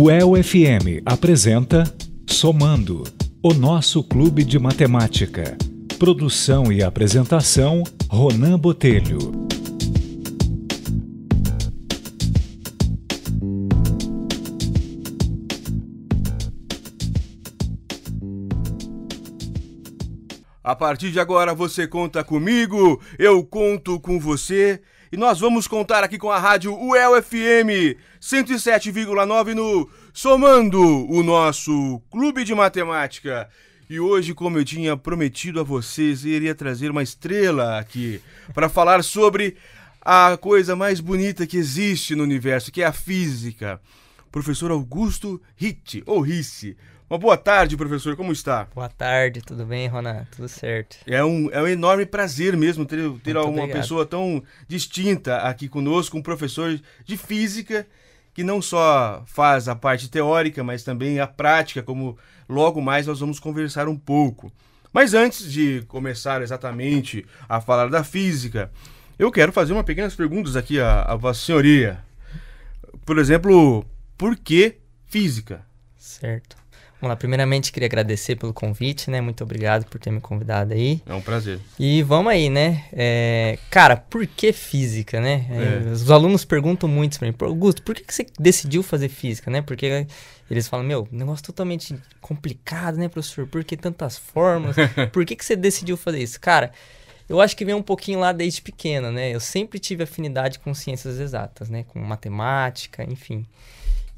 O EUFM apresenta Somando, o nosso clube de matemática. Produção e apresentação, Ronan Botelho. A partir de agora você conta comigo, eu conto com você e nós vamos contar aqui com a rádio UEL-FM 107,9 no Somando, o nosso clube de matemática. E hoje, como eu tinha prometido a vocês, eu iria trazer uma estrela aqui para falar sobre a coisa mais bonita que existe no universo, que é a física. Professor Augusto Ritt, ou Risse, uma boa tarde, professor, como está? Boa tarde, tudo bem, Ronan? Tudo certo. É um, é um enorme prazer mesmo ter, ter uma obrigado. pessoa tão distinta aqui conosco, um professor de física que não só faz a parte teórica, mas também a prática, como logo mais nós vamos conversar um pouco. Mas antes de começar exatamente a falar da física, eu quero fazer uma pequenas perguntas aqui à, à Vossa Senhoria. Por exemplo, por que física? Certo. Vamos lá, primeiramente queria agradecer pelo convite, né? Muito obrigado por ter me convidado aí. É um prazer. E vamos aí, né? É, cara, por que física, né? É. é. Os alunos perguntam muito para mim, Augusto, por que, que você decidiu fazer física, né? Porque eles falam, meu, negócio totalmente complicado, né, professor? Por que tantas formas? Por que, que você decidiu fazer isso? Cara, eu acho que vem um pouquinho lá desde pequena, né? Eu sempre tive afinidade com ciências exatas, né? Com matemática, enfim.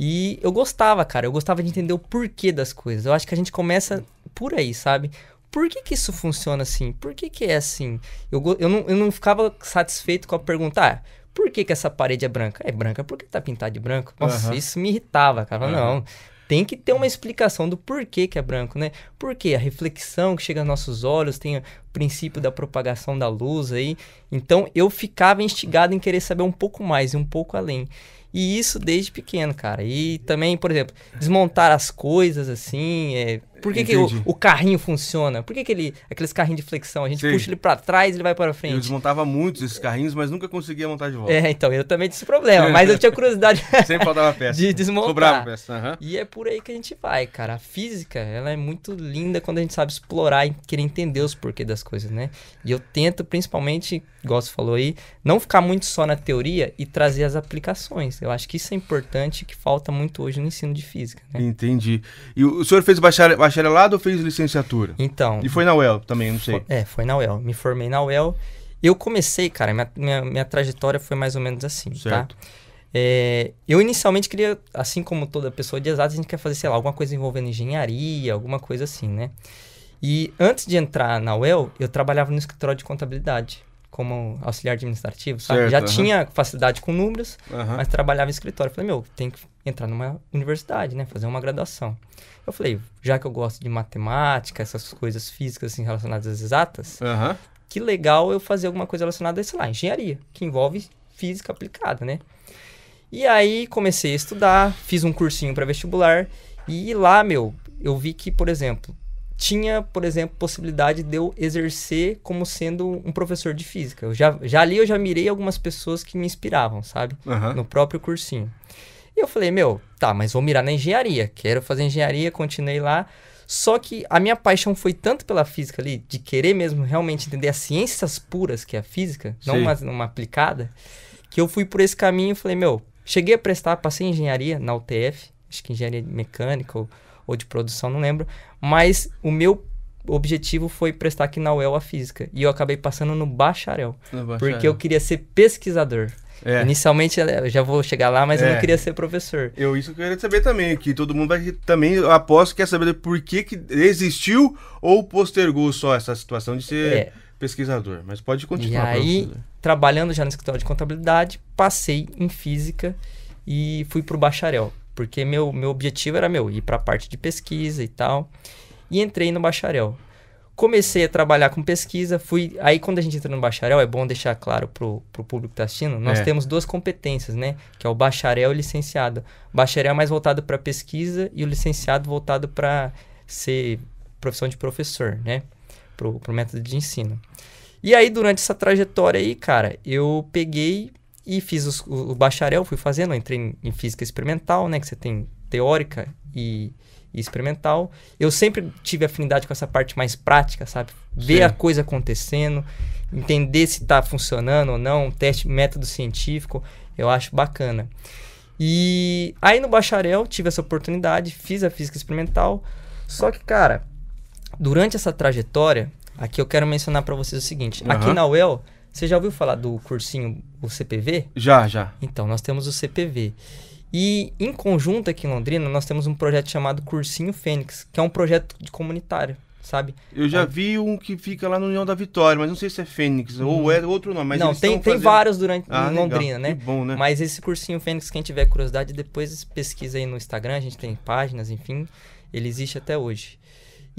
E eu gostava, cara, eu gostava de entender o porquê das coisas. Eu acho que a gente começa por aí, sabe? Por que, que isso funciona assim? Por que, que é assim? Eu, eu, não, eu não ficava satisfeito com a pergunta, ah, por que, que essa parede é branca? É branca porque tá pintada de branco? Nossa, uhum. isso me irritava, cara. Uhum. Não, tem que ter uma explicação do porquê que é branco, né? Porque a reflexão que chega aos nossos olhos tem o princípio da propagação da luz aí. Então eu ficava instigado em querer saber um pouco mais e um pouco além. E isso desde pequeno, cara. E também, por exemplo, desmontar as coisas, assim, é, por que, que o, o, carrinho funciona? Por que, que ele, aqueles carrinhos de flexão, a gente Sim. puxa ele para trás e ele vai para frente? Eu desmontava muitos esses carrinhos, mas nunca conseguia montar de volta. É, então, eu também tinha esse problema, mas eu tinha curiosidade Sempre faltava peça. de desmontar. Sobrava peça. Uhum. E é por aí que a gente vai, cara. A física, ela é muito linda quando a gente sabe explorar e querer entender os porquês das coisas, né? E eu tento, principalmente, igual você falou aí, não ficar muito só na teoria e trazer as aplicações. Eu acho que isso é importante que falta muito hoje no ensino de física. Né? Entendi. E o senhor fez bacharel bacharelado ou fez licenciatura? Então. E foi na UEL também, não sei. é, foi na UEL. Me formei na UEL. Eu comecei, cara, minha, minha, minha trajetória foi mais ou menos assim, tá? certo. tá? É, eu inicialmente queria, assim como toda pessoa de exato, a gente quer fazer, sei lá, alguma coisa envolvendo engenharia, alguma coisa assim, né? E antes de entrar na UEL, eu trabalhava no escritório de contabilidade como auxiliar administrativo, sabe? Certo, Já tinha facilidade com números, mas trabalhava em escritório. falei, meu, tem que entrar numa universidade, né? Fazer uma graduação. Eu falei, já que eu gosto de matemática, essas coisas físicas assim, relacionadas às exatas, que legal eu fazer alguma coisa relacionada a, isso lá, engenharia, que envolve física aplicada, né? E aí comecei a estudar, fiz um cursinho para vestibular e lá, meu, eu vi que, por exemplo, tinha, por exemplo, possibilidade de eu exercer como sendo um professor de física. Eu já, já ali eu já mirei algumas pessoas que me inspiravam, sabe? Uhum. No próprio cursinho. E eu falei, meu, tá, mas vou mirar na engenharia. Quero fazer engenharia, continuei lá. Só que a minha paixão foi tanto pela física ali, de querer mesmo realmente entender as ciências puras que é a física, Sim. não uma, uma aplicada, que eu fui por esse caminho e falei, meu, cheguei a prestar, passei em engenharia na UTF, acho que engenharia mecânica ou ou de produção, não lembro. Mas o meu objetivo foi prestar aqui na UEL a física. E eu acabei passando no bacharel, no bacharel. porque eu queria ser pesquisador. É. Inicialmente, é, já vou chegar lá, mas é. eu não é. queria ser professor. Eu isso eu queria saber também, que todo mundo vai também, aposto, quer saber por que, que existiu ou postergou só essa situação de ser é. pesquisador. Mas pode continuar. E aí, trabalhando já no escritório de contabilidade, passei em física e fui para o bacharel porque meu, meu objetivo era meu ir para a parte de pesquisa e tal. E entrei no bacharel. Comecei a trabalhar com pesquisa, fui. Aí quando a gente entra no bacharel, é bom deixar claro pro, pro público que tá assistindo, nós é. temos duas competências, né? Que é o bacharel e o licenciado. O bacharel é mais voltado para pesquisa e o licenciado voltado para ser profissão de professor, né? Pro, pro método de ensino. E aí, durante essa trajetória aí, cara, eu peguei e fiz os, o, o, bacharel, fui fazendo, entrei em, em, física experimental, né? Que você tem teórica e, e, experimental. Eu sempre tive afinidade com essa parte mais prática, sabe? Ver Sim. a coisa acontecendo, entender se está funcionando ou não, teste, método científico, eu acho bacana. E aí no bacharel tive essa oportunidade, fiz a física experimental. Só que, cara, durante essa trajetória, aqui eu quero mencionar para vocês o seguinte: uhum. aqui na UEL você já ouviu falar do cursinho, o CPV? Já, já. Então, nós temos o CPV. E em conjunto aqui em Londrina, nós temos um projeto chamado Cursinho Fênix, que é um projeto de comunitário, sabe? Eu já é. vi um que fica lá no União da Vitória, mas não sei se é Fênix hum. ou uhum. é outro nome. Mas não, tem, tem vários durante ah, em Londrina, né? Que bom, né? Mas esse cursinho Fênix, quem tiver curiosidade, depois pesquisa aí no Instagram, a gente tem páginas, enfim, ele existe até hoje.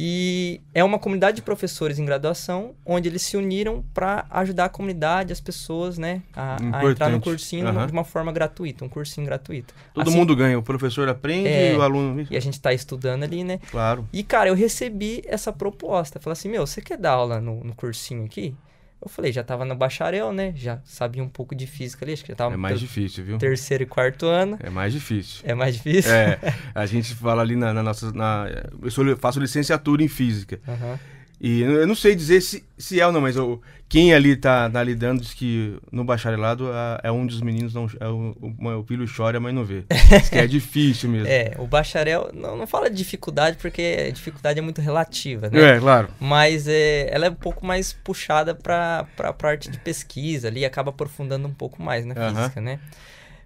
E é uma comunidade de professores em graduação, onde eles se uniram para ajudar a comunidade, as pessoas, né, a, a entrar no cursinho uhum. de uma forma gratuita, um cursinho gratuito. Todo assim, mundo ganha, o professor aprende é, e o aluno. E a gente está estudando ali, né? Claro. E, cara, eu recebi essa proposta. Falei assim: meu, você quer dar aula no, no cursinho aqui? Eu falei, já tava no bacharel, né? Já sabia um pouco de física ali, acho que já tava... É mais difícil, viu? Terceiro e quarto ano. É mais difícil. É mais difícil? É, a gente fala ali na, na nossa... Na, eu sou, faço licenciatura em física. Uhum. E eu não sei dizer se, se é ou não, mas eu, quem ali tá, tá lidando diz que no bacharelado a, é um dos meninos, não, é o, o, o filho chora, a mãe não vê. Diz que é difícil mesmo. É, o bacharel, não, não fala de dificuldade, porque dificuldade é muito relativa, né? É, claro. Mas é, ela é um pouco mais puxada para pra parte de pesquisa ali, acaba aprofundando um pouco mais na física, né?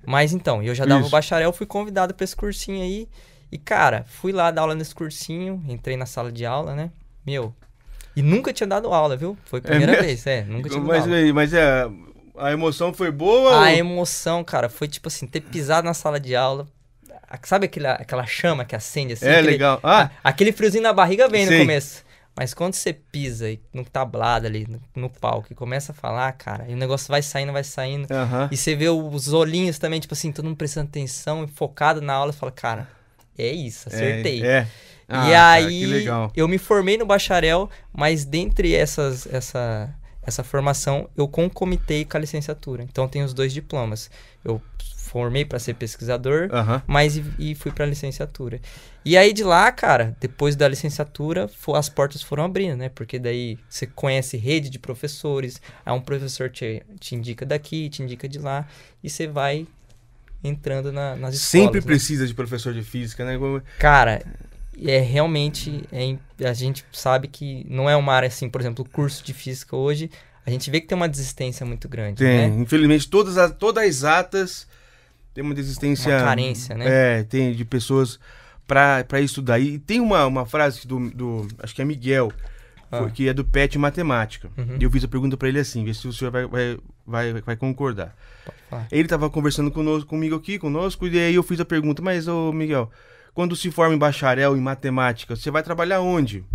Mas então, eu já dava Isso. o bacharel, fui convidado para esse cursinho aí. E, cara, fui lá dar aula nesse cursinho, entrei na sala de aula, né? Meu, e nunca tinha dado aula, viu? Foi a é primeira é vez, é. Nunca tinha dado mas, aula. Mas é, a emoção foi boa? A ou... emoção, cara, foi tipo assim, ter pisado na sala de aula. Sabe aquela, aquela chama que acende assim? É, aquele, legal. Ah, a, aquele friozinho na barriga vem no começo. Mas quando você pisa no tablado ali, no, no, palco, e começa a falar, cara, e o negócio vai saindo, vai saindo. Uhum. E você vê os olhinhos também, tipo assim, todo mundo prestando atenção, focado na aula, e fala, cara, é isso, é, acertei. É, é. Ah, e aí eu me formei no bacharel, mas dentre essas essa essa formação eu concomitei com a licenciatura. Então tem os dois diplomas. Eu formei para ser pesquisador, mas e, e fui para licenciatura. E aí de lá, cara, depois da licenciatura, as portas foram abrindo, né? Porque daí você conhece rede de professores, aí um professor te, te indica daqui, te indica de lá, e você vai entrando na, nas escolas. Sempre né? precisa né? de professor de física, né? Cara, e é realmente, é, a gente sabe que não é uma área assim, por exemplo, o curso de física hoje, a gente vê que tem uma desistência muito grande. Tem, né? infelizmente, todas as, todas as atas tem uma desistência. Uma carência, né? É, tem de pessoas para estudar. E tem uma, uma frase do, do. Acho que é Miguel, ah. que é do PET Matemática. Uhum. E eu fiz a pergunta para ele assim: ver se o senhor vai, vai, vai, vai concordar. Ele estava conversando conosco, comigo aqui, conosco, e aí eu fiz a pergunta, mas, ô Miguel quando se forma em bacharel em matemática, você vai trabalhar onde?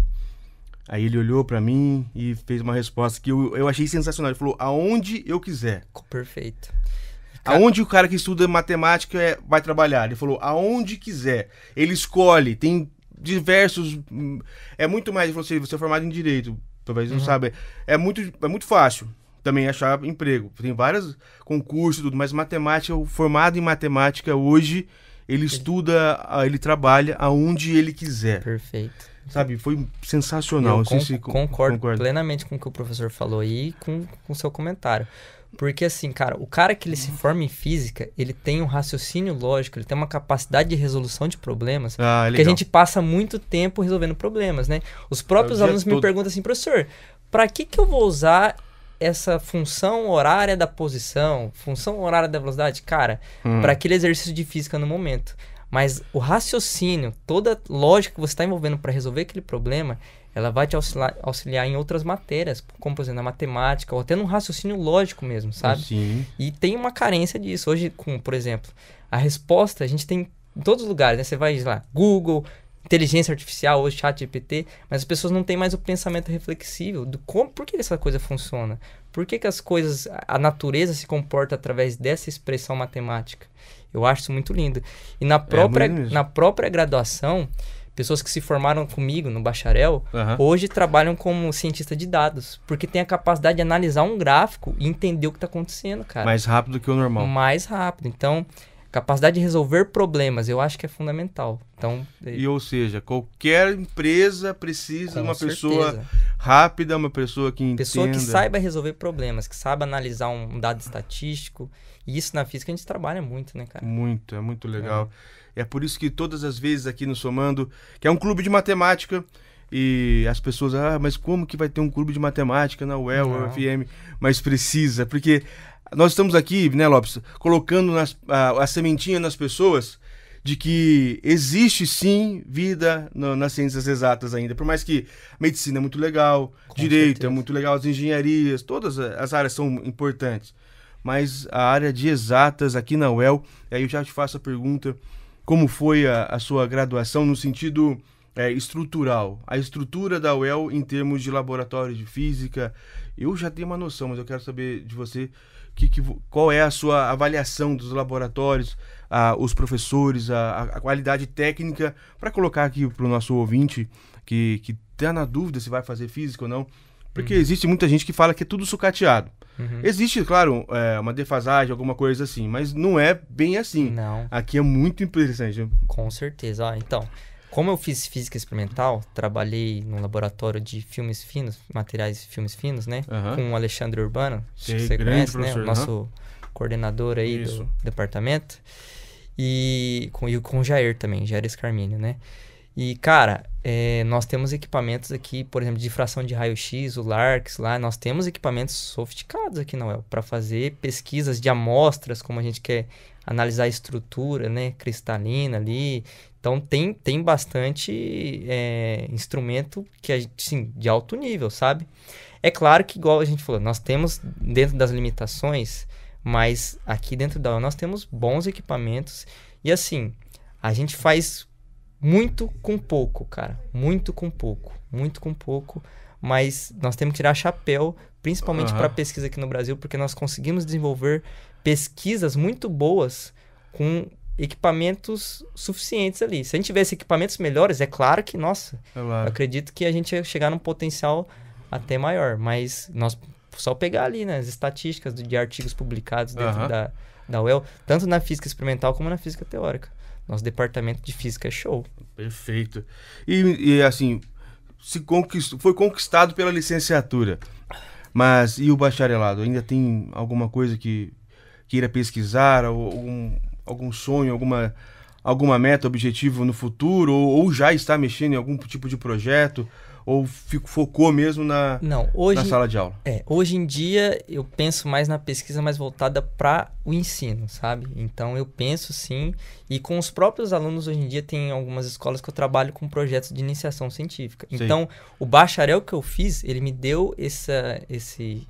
Aí ele olhou para mim e fez uma resposta que eu, eu achei sensacional. Ele falou: aonde eu quiser. Perfeito. Cara... Aonde o cara que estuda matemática é, vai trabalhar? Ele falou: aonde quiser. Ele escolhe, tem diversos. É muito mais. Ele falou assim: você é formado em direito, talvez uhum. não saiba. É muito, é muito fácil também achar emprego. Tem vários concursos, tudo, mas matemática, formado em matemática hoje ele estuda, ele trabalha aonde ele quiser. Perfeito. Sabe, foi sensacional. Eu con se concordo, concordo, plenamente com o que o professor falou e com o seu comentário. Porque assim, cara, o cara que ele se forma em física, ele tem um raciocínio lógico, ele tem uma capacidade de resolução de problemas, ah, é que a gente passa muito tempo resolvendo problemas, né? Os próprios alunos me perguntam assim, professor, para que que eu vou usar essa função horária da posição, função horária da velocidade, cara, hum. para aquele exercício de física no momento. Mas o raciocínio, toda a lógica que você está envolvendo para resolver aquele problema, ela vai te auxiliar, auxiliar, em outras matérias, como por exemplo na matemática, ou até num raciocínio lógico mesmo, sabe? Sim. E tem uma carência disso. Hoje, com, por exemplo, a resposta a gente tem em todos os lugares, né? Você vai lá, Google, inteligência artificial, hoje chat GPT, mas as pessoas não têm mais o pensamento reflexivo do como, por que essa coisa funciona? Por que, que as coisas, a natureza se comporta através dessa expressão matemática? Eu acho isso muito lindo. E na é própria, é na própria graduação, pessoas que se formaram comigo no bacharel, uhum. hoje trabalham como cientista de dados, porque tem a capacidade de analisar um gráfico e entender o que está acontecendo, cara. Mais rápido que o normal. Mais rápido. Então, Capacidade de resolver problemas, eu acho que é fundamental. Então, é e ou seja, qualquer empresa precisa de uma certeza. pessoa rápida, uma pessoa que entenda. Pessoa que saiba resolver problemas, que saiba analisar um dado estatístico. E isso na física a gente trabalha muito, né, cara? Muito, é muito legal. É, é por isso que todas as vezes aqui no Somando, que é um clube de matemática, e as pessoas, ah, mas como que vai ter um clube de matemática na UEL, UFM? Mas precisa, porque nós estamos aqui, né, Lopes, colocando nas, a, a, sementinha nas pessoas de que existe sim vida no, nas ciências exatas ainda. Por mais que medicina é muito legal, Com direito é certeza. é muito legal, as engenharias, todas as áreas são importantes. Mas a área de exatas aqui na UEL, aí eu já te faço a pergunta: como foi a, a sua graduação no sentido é, estrutural, a estrutura da UEL em termos de laboratório de física. Eu já tenho uma noção, mas eu quero saber de você que, que, qual é a sua avaliação dos laboratórios, a, os professores, a, a qualidade técnica, para colocar aqui para o nosso ouvinte que está na dúvida se vai fazer física ou não, porque uhum. existe muita gente que fala que é tudo sucateado. Uhum. Existe, claro, é, uma defasagem, alguma coisa assim, mas não é bem assim. Não. Aqui é muito interessante. Com certeza. então, como eu fiz física experimental, trabalhei num laboratório de filmes finos, materiais filmes finos, né? Uhum. Com o Alexandre Urbano, que, você conhece, né? O nosso uhum. coordenador aí Isso. do departamento. E com, e com o Jair também, Jair Escarmínio, né? E, cara, é, nós temos equipamentos aqui, por exemplo, de difração de raio-x, o LARCS lá, nós temos equipamentos sofisticados aqui na UEL para fazer pesquisas de amostras, como a gente quer analisar a estrutura né, cristalina ali. Então tem, tem bastante é, instrumento que a gente, sim, de alto nível, sabe? É claro que, igual a gente falou, nós temos dentro das limitações, mas aqui dentro da nós temos bons equipamentos. E assim, a gente faz muito com pouco, cara. Muito com pouco. Muito com pouco. Mas nós temos que tirar chapéu, principalmente uhum. para pesquisa aqui no Brasil, porque nós conseguimos desenvolver pesquisas muito boas com equipamentos suficientes ali. Se a gente tivesse equipamentos melhores, é claro que, nossa, é claro. acredito que a gente ia chegar num potencial até maior, mas nós só pegar ali né, as estatísticas de artigos publicados dentro uhum. da, da UEL, tanto na física experimental como na física teórica. Nosso departamento de física é show. Perfeito. E, e assim, se conquistou, foi conquistado pela licenciatura. Mas e o bacharelado? Ainda tem alguma coisa que queira pesquisar, algum, algum sonho, alguma, alguma meta, objetivo no futuro, ou, ou já está mexendo em algum tipo de projeto, ou fico, focou mesmo na, Não, hoje, na sala de aula? É, hoje em dia eu penso mais na pesquisa mais voltada para o ensino, sabe? Então eu penso sim, e com os próprios alunos hoje em dia tem algumas escolas que eu trabalho com projetos de iniciação científica. Sim. Então o bacharel que eu fiz, ele me deu essa, esse,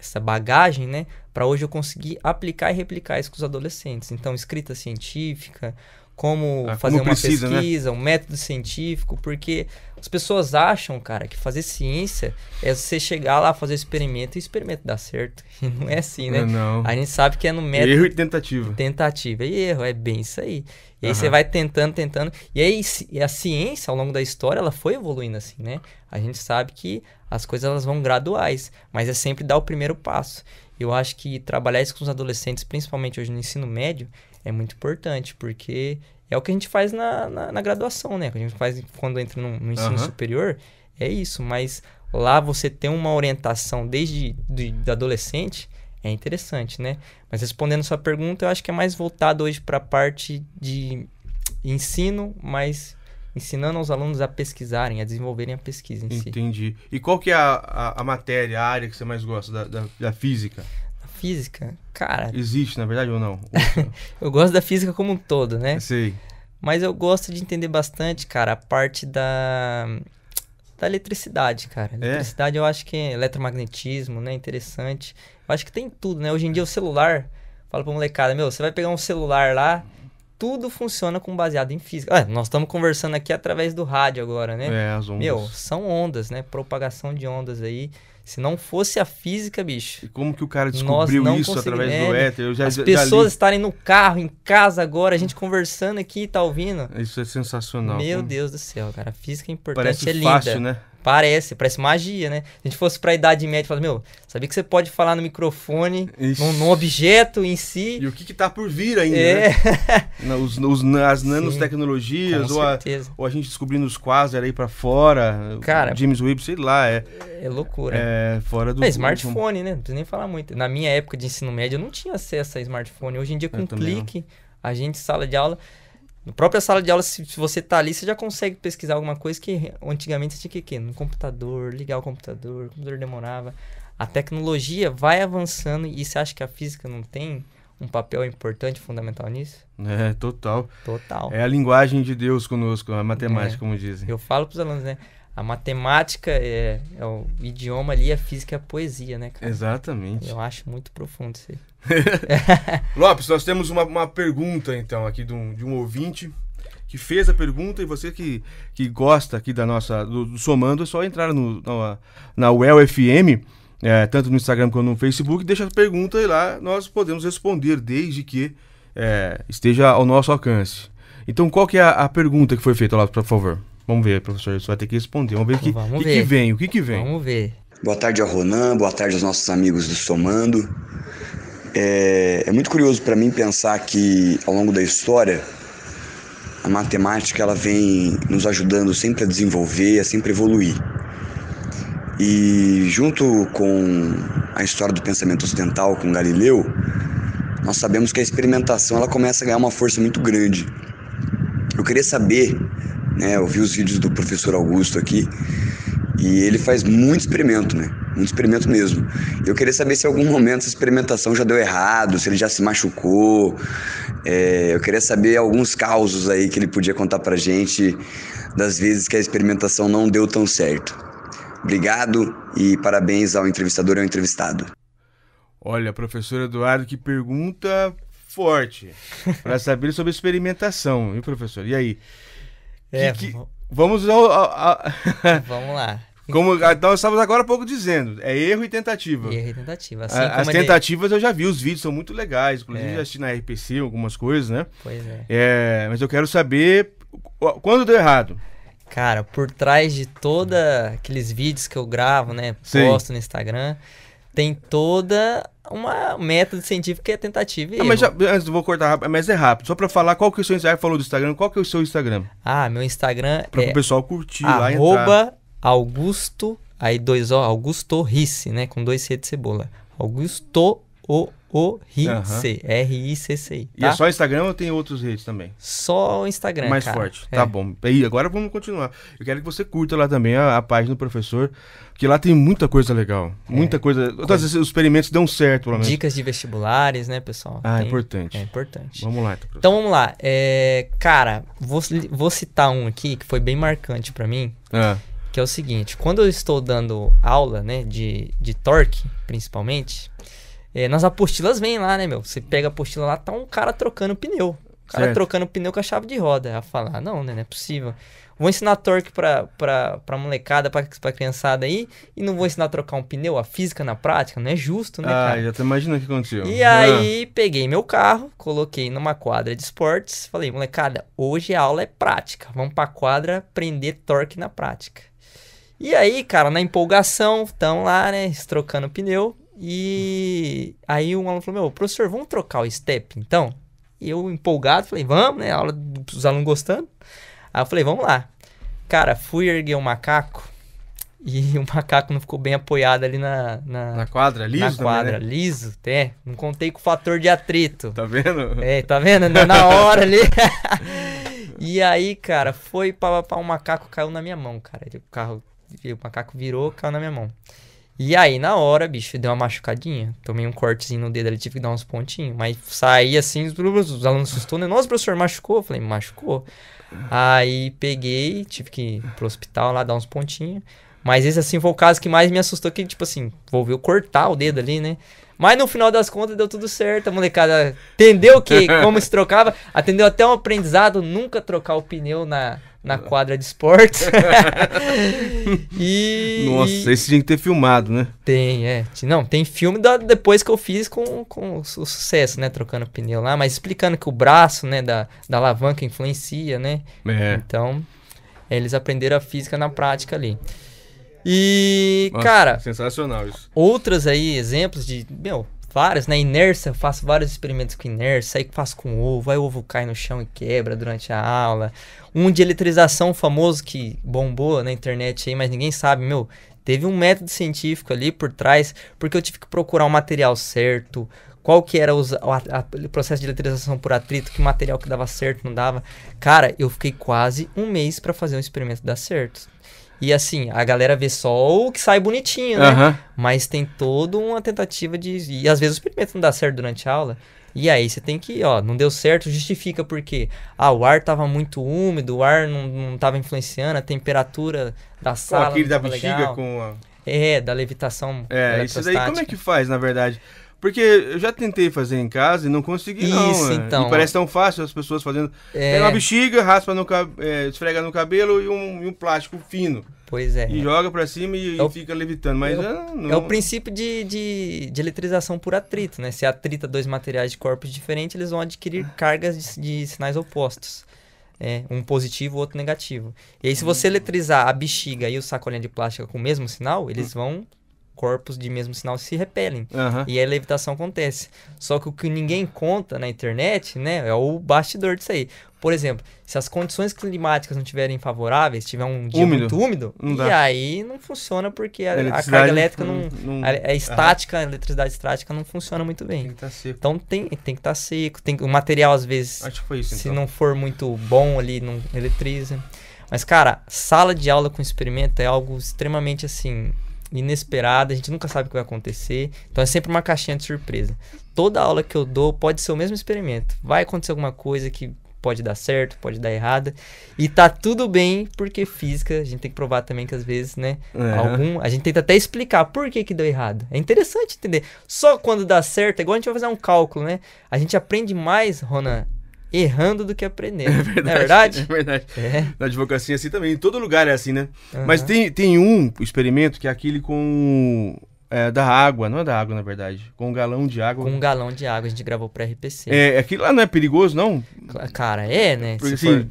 essa bagagem, né, para hoje eu conseguir aplicar e replicar isso com os adolescentes. Então, escrita científica, como ah, fazer como uma precisa, né? pesquisa, né? um método científico, porque as pessoas acham, cara, que fazer ciência é você chegar lá, fazer experimento e o experimento dar certo. E não é assim, né? Não, é, não. A gente sabe que é no método. Erro e tentativa. Tentativa e erro, é bem isso aí. E aí uhum. você vai tentando, tentando. E aí a ciência, ao longo da história, ela foi evoluindo assim, né? A gente sabe que as coisas elas vão graduais, mas é sempre dar o primeiro passo. Eu acho que trabalhar isso com os adolescentes, principalmente hoje no ensino médio, é muito importante, porque é o que a gente faz na, na, na graduação, né? Que a gente faz quando entra no, no ensino uhum. superior, é isso. Mas lá você tem uma orientação desde de, de adolescente, é interessante, né? Mas respondendo sua pergunta, eu acho que é mais voltado hoje para a parte de ensino, mas ensinando os alunos a pesquisarem, a desenvolverem a pesquisa em Entendi. si. Entendi. E qual que é a, a, a, matéria, a área que você mais gosta da, da, da física? física, cara. Existe, na verdade, ou não? eu gosto da física como um todo, né? sei. Mas eu gosto de entender bastante, cara, a parte da da eletricidade, cara. É? Eletricidade é? eu acho que é eletromagnetismo, né? Interessante. Eu acho que tem tudo, né? Hoje em dia o celular, fala pra molecada, meu, você vai pegar um celular lá, tudo funciona com baseado em física. Ah, nós estamos conversando aqui através do rádio agora, né? É, as ondas. Meu, são ondas, né? Propagação de ondas aí. Se não fosse a física, bicho. E como que o cara descobriu isso através do é, éter? Eu já, as pessoas já estarem no carro, em casa agora, a gente conversando aqui, tá ouvindo? Isso é sensacional. Meu como... Deus do céu, cara. A física é importante, Parece é linda. fácil, né? Parece, parece magia, né? Se a gente fosse pra Idade Média, e fala, meu, sabia que você pode falar no microfone, no num, num objeto em si. E o que, que tá por vir ainda, né? é. né? os, os, as nanotecnologias, ou a, ou a gente descobrindo os quasar aí pra fora, Cara, James Webb, sei lá. É, é loucura. É, fora do... É smartphone, né? Não precisa nem falar muito. Na minha época de ensino médio, eu não tinha acesso a smartphone. Hoje em dia, com um clique, não. a gente, sala de aula... Na própria sala de aula, se, se você tá ali, você já consegue pesquisar alguma coisa que antigamente você tinha que, quê? no computador, ligar o computador, o computador demorava. A tecnologia vai avançando e você acha que a física não tem um papel importante, fundamental nisso? É, total. Total. É a linguagem de Deus conosco, a matemática, é. como dizem. Eu falo os alunos, né? a matemática é, é, o idioma ali, a física é a poesia, né, cara? Exatamente. Eu acho muito profundo isso aí. Lopes, nós temos uma, uma pergunta, então, aqui de um, de um ouvinte que fez a pergunta e você que, que gosta aqui da nossa do, do Somando, é só entrar no, na, na FM, é, tanto no Instagram quanto no Facebook, deixa a pergunta e lá nós podemos responder desde que é, esteja ao nosso alcance. Então, qual que é a, a pergunta que foi feita, Lopes, por favor? Vamos ver, professor, você vai ter que responder. Vamos ver o que, que, que, vem, o que, que vem. Vamos ver. Boa tarde ao Ronan, boa tarde aos nossos amigos do Somando. É, é muito curioso para mim pensar que ao longo da história a matemática ela vem nos ajudando sempre a desenvolver, a sempre evoluir. E junto com a história do pensamento ocidental com Galileu, nós sabemos que a experimentação ela começa a ganhar uma força muito grande. Eu queria saber né? Eu vi os vídeos do professor Augusto aqui e ele faz muito experimento, né? Muito experimento mesmo. Eu queria saber se em algum momento essa experimentação já deu errado, se ele já se machucou. É, eu queria saber alguns causos aí que ele podia contar pra gente das vezes que a experimentação não deu tão certo. Obrigado e parabéns ao entrevistador e ao entrevistado. Olha, professor Eduardo, que pergunta forte para saber sobre experimentação, viu, professor? E aí? É, que, que... Vamos Vamos lá. Como nós então, estávamos agora há pouco dizendo, é erro e tentativa. Erro e tentativa. Assim a, as tentativas eu já vi, os vídeos são muito legais, inclusive é. já assisti na RPC algumas coisas, né? Pois é. é. Mas eu quero saber quando deu errado. Cara, por trás de toda aqueles vídeos que eu gravo, né? Posto Sim. no Instagram, tem toda uma método científico que é tentativa e ah, mas já, antes vou cortar rápido, mas é rápido. Só para falar qual que é o seu Instagram, falou do Instagram, qual que é o seu Instagram? Ah, meu Instagram pra é o pessoal curtir lá e entrar. Augusto, aí dois ó, Augusto Risse, né, com dois C de cebola. Augusto o o r c Uhum. R-I-C-C. Tá? E é tá? só Instagram ou tem outros redes também? Só o Instagram. Mais cara. forte. É. Tá bom. E agora vamos continuar. Eu quero que você curta lá também a, a página do professor, que lá tem muita coisa legal. É. Muita coisa. Todos os experimentos dão certo, pelo menos. Dicas de vestibulares, né, pessoal? Ah, é tem... é importante. É importante. Vamos lá, então, professor. Então vamos lá. É... Cara, vou, vou citar um aqui que foi bem marcante para mim. Ah. Que é o seguinte, quando eu estou dando aula, né, de, de torque, principalmente, é, nas apostilas vem lá, né, meu? Você pega a apostila lá, tá um cara trocando pneu. O cara certo. trocando pneu com a chave de roda. Ela fala, ah, não, né? Não é possível. Vou ensinar torque pra, pra, pra molecada, pra, pra criançada aí, e não vou ensinar a trocar um pneu, a física na prática, não é justo, né, ah, cara? Ah, já tô imaginando o que aconteceu. E ah. aí, peguei meu carro, coloquei numa quadra de esportes, falei, molecada, hoje a aula é prática, vamos pra quadra aprender torque na prática. E aí, cara, na empolgação, tão lá, né, trocando pneu, e aí um aluno falou: Meu, professor, vamos trocar o step então? E eu empolgado, falei: Vamos, né? A aula dos alunos gostando. Aí eu falei: Vamos lá. Cara, fui erguer o um macaco e o macaco não ficou bem apoiado ali na. Na, na quadra, liso? Na quadra, também, né? liso, até. Né? Não contei com o fator de atrito. Tá vendo? É, tá vendo? Na hora ali. e aí, cara, foi para um macaco caiu na minha mão, cara. O carro, o macaco virou, caiu na minha mão. E aí, na hora, bicho, deu uma machucadinha. Tomei um cortezinho no dedo ali, tive que dar uns pontinhos. Mas saí assim, os alunos assustou, né? Nossa, professor, machucou? Eu falei, machucou. Aí peguei, tive que ir pro hospital lá dar uns pontinhos. Mas esse, assim, foi o caso que mais me assustou, que, tipo assim, vou o cortar o dedo ali, né? Mas no final das contas deu tudo certo, a molecada entendeu que como se trocava, atendeu até um aprendizado nunca trocar o pneu na na quadra de esportes. e. Nossa, esse tinha que ter filmado, né? Tem, é. Não, tem filme da, depois que eu fiz com, com o sucesso, né? Trocando pneu lá, mas explicando que o braço, né, da, da alavanca influencia, né? É. Então, é, eles aprenderam a física na prática ali. E, Nossa, cara. Sensacional isso. Outras aí, exemplos de. Meu, várias, né? Inércia, eu faço vários experimentos com inércia, aí faço com ovo, aí o ovo cai no chão e quebra durante a aula. Um de eletrização famoso que bombou na internet aí, mas ninguém sabe, meu. Teve um método científico ali por trás, porque eu tive que procurar o um material certo, qual que era os, a, o processo de eletrização por atrito, que material que dava certo, não dava. Cara, eu fiquei quase um mês para fazer um experimento dar certo. E assim, a galera vê só o que sai bonitinho, né? Uhum. Mas tem toda uma tentativa de. E às vezes o experimento não dá certo durante a aula. E aí você tem que, ó, não deu certo, justifica por quê ah, o ar tava muito úmido, o ar não, não tava influenciando, a temperatura da sala. Com aquele da bexiga legal. com a... É, da levitação. É, isso daí como é que faz, na verdade? Porque eu já tentei fazer em casa e não consegui, não. Isso, é. então. E parece tão fácil as pessoas fazendo. É. Pega uma bexiga, raspa no é, esfrega no cabelo e um, e um, plástico fino. Pois é. E joga pra cima e, é o, fica levitando. Mas é o, não... é o princípio de, de, de, eletrização por atrito, né? Se atrita dois materiais de corpos diferentes, eles vão adquirir cargas de, de sinais opostos. É, um positivo, outro negativo. E aí, se hum. você eletrizar a bexiga e o sacolinha de plástico com o mesmo sinal, eles hum. vão corpos de mesmo sinal se repelem. Uhum. E a levitação acontece. Só que o que ninguém conta na internet, né, é o bastidor disso aí. Por exemplo, se as condições climáticas não estiverem favoráveis, tiver um dia úmido. muito úmido, não e dá. aí não funciona porque a, a, carga elétrica não. não a, a, estática, a eletricidade estática não funciona muito bem. Tem que tá seco. Então tem, tem que estar tá seco. Tem, o material, às vezes, isso, se então. não for muito bom ali, não eletriza. Mas, cara, sala de aula com experimento é algo extremamente assim inesperada, a gente nunca sabe o que vai acontecer. Então é sempre uma caixinha de surpresa. Toda aula que eu dou pode ser o mesmo experimento. Vai acontecer alguma coisa que pode dar certo, pode dar errada. E tá tudo bem, porque física, a gente tem que provar também que às vezes, né? É. Algum, a gente tenta até explicar por que que deu errado. É interessante entender. Só quando dá certo, é igual a gente vai fazer um cálculo, né? A gente aprende mais, Ronan, errando do que aprendendo. É verdade. É verdade. É verdade. É. Na advocacia assim também. Em todo lugar é assim, né? Uhum. Mas tem, tem um experimento que é aquele com. É, da água, não é da água, na verdade. Com um galão de água. Com um galão de água, a gente gravou para RPC. É, aquilo é lá não é perigoso, não? Cara, é, né? Porque, assim,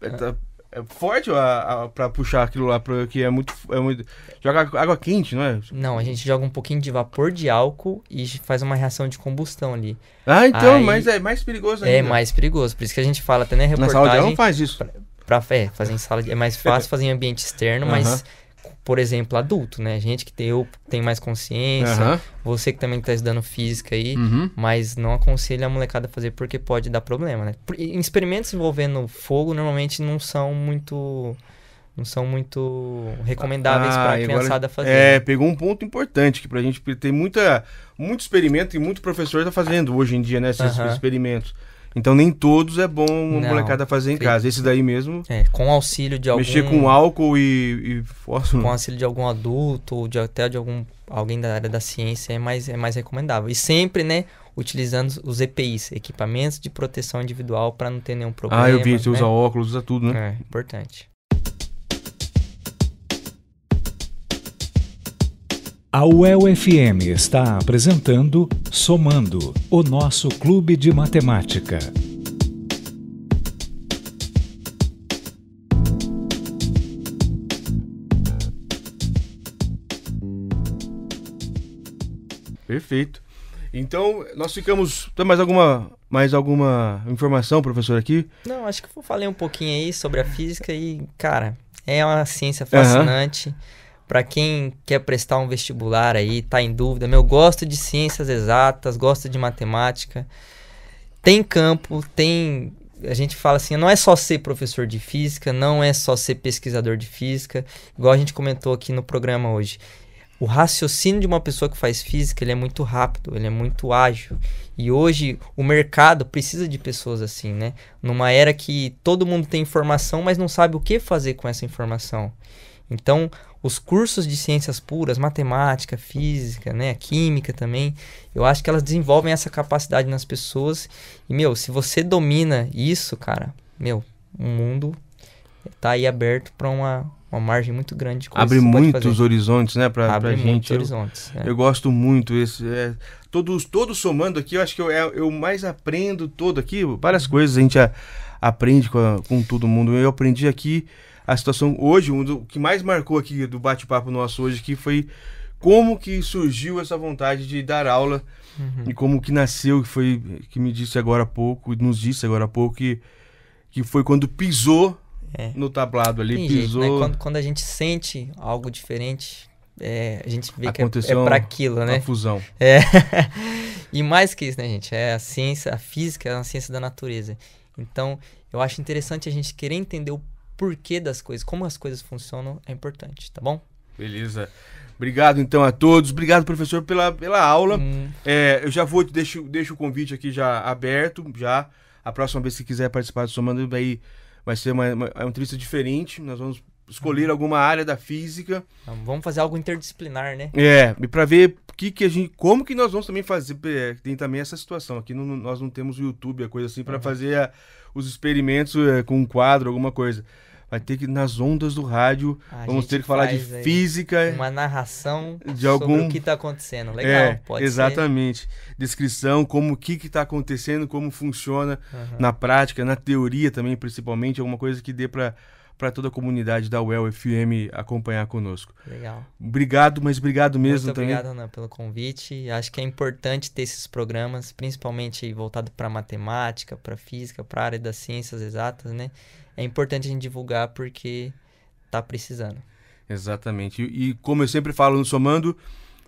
for... É, tá é forte a, a, pra puxar aquilo lá, porque é muito, é muito. Joga água quente, não é? Não, a gente joga um pouquinho de vapor de álcool e faz uma reação de combustão ali. Ah, então, Aí, mas é mais perigoso é ainda. É mais perigoso, por isso que a gente fala até na né, reportagem. Na sala de aula não faz isso. Pra, pra, é, fazer em sala de, é mais fácil fazer em ambiente externo, mas por exemplo, adulto, né? Gente que tem, tem mais consciência, uhum. você que também está estudando física aí, uhum. mas não aconselho a molecada a fazer porque pode dar problema, né? Experimentos envolvendo fogo normalmente não são muito não são muito recomendáveis ah, para a criançada agora, fazer. É, né? pegou um ponto importante que para a gente tem muita muito experimento e muito professor está fazendo hoje em dia, né, esses uhum. experimentos. Então nem todos é bom uma Não, molecada fazer em casa. Esse daí mesmo. É, com auxílio de algum. Mexer com álcool e, e fósforo. Com auxílio de algum adulto ou de, até de algum alguém da área da ciência é mais, é mais recomendável. E sempre, né, utilizando os EPIs, equipamentos de proteção individual para não ter nenhum problema. Ah, eu vi, você né? usa óculos, usa tudo, né? É, importante. A UEL-FM está apresentando Somando, o nosso clube de matemática. Perfeito. Então, nós ficamos. Tem mais alguma, mais alguma informação, professor, aqui? Não, acho que eu falei um pouquinho aí sobre a física e, cara, é uma ciência fascinante. Uhum para quem quer prestar um vestibular aí, tá em dúvida, meu, gosto de ciências exatas, gosto de matemática. Tem campo, tem a gente fala assim, não é só ser professor de física, não é só ser pesquisador de física, igual a gente comentou aqui no programa hoje o raciocínio de uma pessoa que faz física ele é muito rápido, ele é muito ágil. E hoje o mercado precisa de pessoas assim, né? Numa era que todo mundo tem informação, mas não sabe o que fazer com essa informação. Então, os cursos de ciências puras, matemática, física, né, química também, eu acho que elas desenvolvem essa capacidade nas pessoas. E meu, se você domina isso, cara, meu, o mundo tá aí aberto para uma, uma margem muito grande de Abre muitos horizontes, né, para Abre pra gente. eu, horizontes. É. Eu gosto muito esse. É, todos, todos somando aqui, eu acho que eu, é, eu mais aprendo todo aqui. Várias uhum. coisas a gente a, aprende com, a, com todo mundo. Eu aprendi aqui a situação hoje, um o que mais marcou aqui do bate-papo nosso hoje aqui foi como que surgiu essa vontade de dar aula uhum. e como que nasceu, que foi que me disse agora há pouco, nos disse agora há pouco que, que foi quando pisou é. No tablado ali, Tem pisou. Jeito, né? quando, quando, a gente sente algo diferente, é, a gente vê Aconteceu que é, é para aquilo, né? fusão. É. e mais que isso, né, gente? É a ciência, a física é a ciência da natureza. Então, eu acho interessante a gente querer entender o porquê das coisas, como as coisas funcionam, é importante, tá bom? Beleza. Obrigado então a todos. Obrigado, professor, pela, pela aula. Hum. É, eu já vou, deixo, deixo o convite aqui já aberto, já. A próxima vez que quiser participar do Somando, aí vai ser uma, uma, é um trista diferente. Nós vamos escolher alguma área da física. Então, vamos fazer algo interdisciplinar, né? É, e para ver que que a gente, como que nós vamos também fazer, é, tem também essa situação. Aqui no, nós não temos o YouTube, a coisa assim, para uhum. fazer a, é, os experimentos é, com um quadro, alguma coisa vai ter que nas ondas do rádio, a vamos ter que falar de física, uma narração de algum o que está acontecendo. É, Legal, é, pode exatamente. ser. Exatamente. Descrição como o que está acontecendo, como funciona uhum. na prática, na teoria também, principalmente alguma coisa que dê para para toda a comunidade da UEL FM acompanhar conosco. Legal. Obrigado, mas obrigado mesmo Muito também. Obrigado, Ana, pelo convite. Acho que é importante ter esses programas, principalmente voltado para matemática, para física, para a área das ciências exatas, né? É importante a gente divulgar porque está precisando. Exatamente. E, e como eu sempre falo no Somando,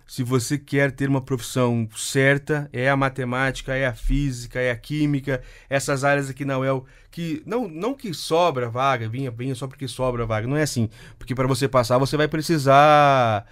se você quer ter uma profissão certa, é a matemática, é a física, é a química, essas áreas aqui na UEL que não, não que sobra vaga, vinha, vinha só porque sobra vaga, não é assim, porque para você passar você vai precisar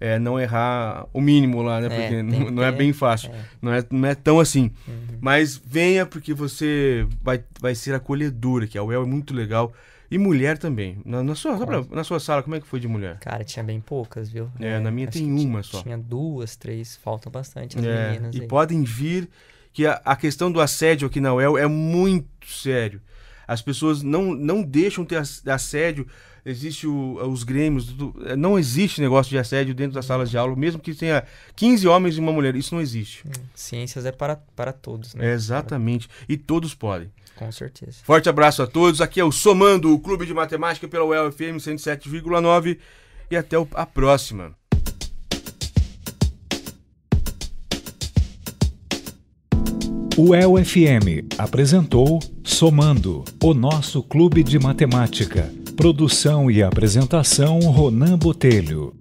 é, não errar o mínimo lá, né? É, porque é, não, não, é bem fácil, é. Não, é, não é tão assim. Uhum. Mas venha porque você vai, vai ser acolhedora, que a UEL é muito legal. E mulher também. Na, na sua, pra, na sua sala, como é que foi de mulher? Cara, tinha bem poucas, viu? É, é na minha tem uma só. Tinha duas, três, faltam bastante as é, meninas. E aí. podem vir, que a, a, questão do assédio aqui na UEL é muito sério. As pessoas não, não deixam ter assédio. Existe o, os grêmios, tudo, é, não existe negócio de assédio dentro das salas de aula, mesmo que tenha 15 homens e uma mulher, isso não existe. Hum, ciências é para, para todos, né? É exatamente, e todos podem. Com certeza. Forte abraço a todos. Aqui é o Somando, o Clube de Matemática pela UFM 107,9 e até a próxima. O EUFM apresentou Somando, o nosso clube de matemática. Produção e apresentação Ronan Botelho.